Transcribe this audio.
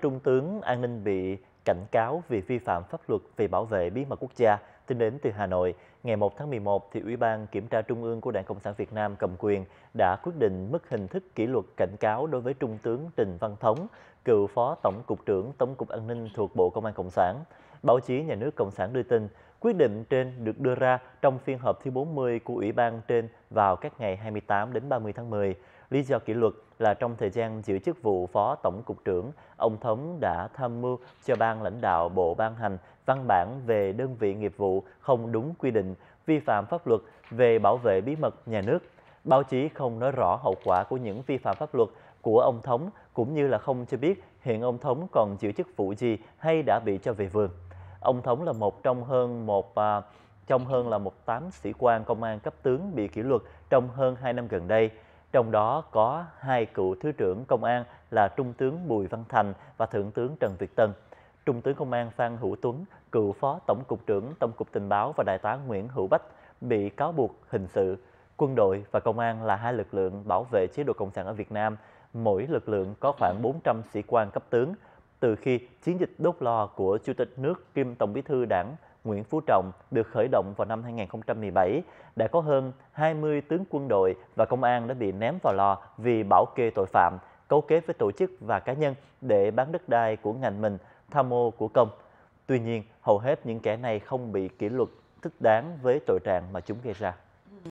Trung tướng An ninh bị cảnh cáo vì vi phạm pháp luật về bảo vệ bí mật quốc gia. Tin đến từ Hà Nội, ngày 1 tháng 11, thì Ủy ban Kiểm tra Trung ương của Đảng Cộng sản Việt Nam cầm quyền đã quyết định mức hình thức kỷ luật cảnh cáo đối với Trung tướng Trình Văn Thống, cựu Phó Tổng cục trưởng Tổng cục An ninh thuộc Bộ Công an Cộng sản. Báo chí nhà nước Cộng sản đưa tin, Quyết định trên được đưa ra trong phiên họp thứ 40 của Ủy ban trên vào các ngày 28 đến 30 tháng 10. Lý do kỷ luật là trong thời gian giữ chức vụ Phó Tổng cục trưởng, ông Thống đã tham mưu cho ban lãnh đạo bộ ban hành văn bản về đơn vị nghiệp vụ không đúng quy định, vi phạm pháp luật về bảo vệ bí mật nhà nước. Báo chí không nói rõ hậu quả của những vi phạm pháp luật của ông Thống cũng như là không cho biết hiện ông Thống còn giữ chức vụ gì hay đã bị cho về vườn. Ông Thống là một trong hơn một à, trong hơn là một tám sĩ quan công an cấp tướng bị kỷ luật trong hơn 2 năm gần đây. Trong đó có hai cựu Thứ trưởng Công an là Trung tướng Bùi Văn Thành và Thượng tướng Trần Việt Tân. Trung tướng Công an Phan Hữu Tuấn, cựu Phó Tổng cục trưởng Tổng cục Tình báo và Đại tá Nguyễn Hữu Bách bị cáo buộc hình sự. Quân đội và công an là hai lực lượng bảo vệ chế độ Cộng sản ở Việt Nam. Mỗi lực lượng có khoảng 400 sĩ quan cấp tướng, từ khi chiến dịch đốt lò của Chủ tịch nước kiêm Tổng bí thư đảng Nguyễn Phú Trọng được khởi động vào năm 2017, đã có hơn 20 tướng quân đội và công an đã bị ném vào lò vì bảo kê tội phạm, cấu kết với tổ chức và cá nhân để bán đất đai của ngành mình, tham mô của công. Tuy nhiên, hầu hết những kẻ này không bị kỷ luật thích đáng với tội trạng mà chúng gây ra.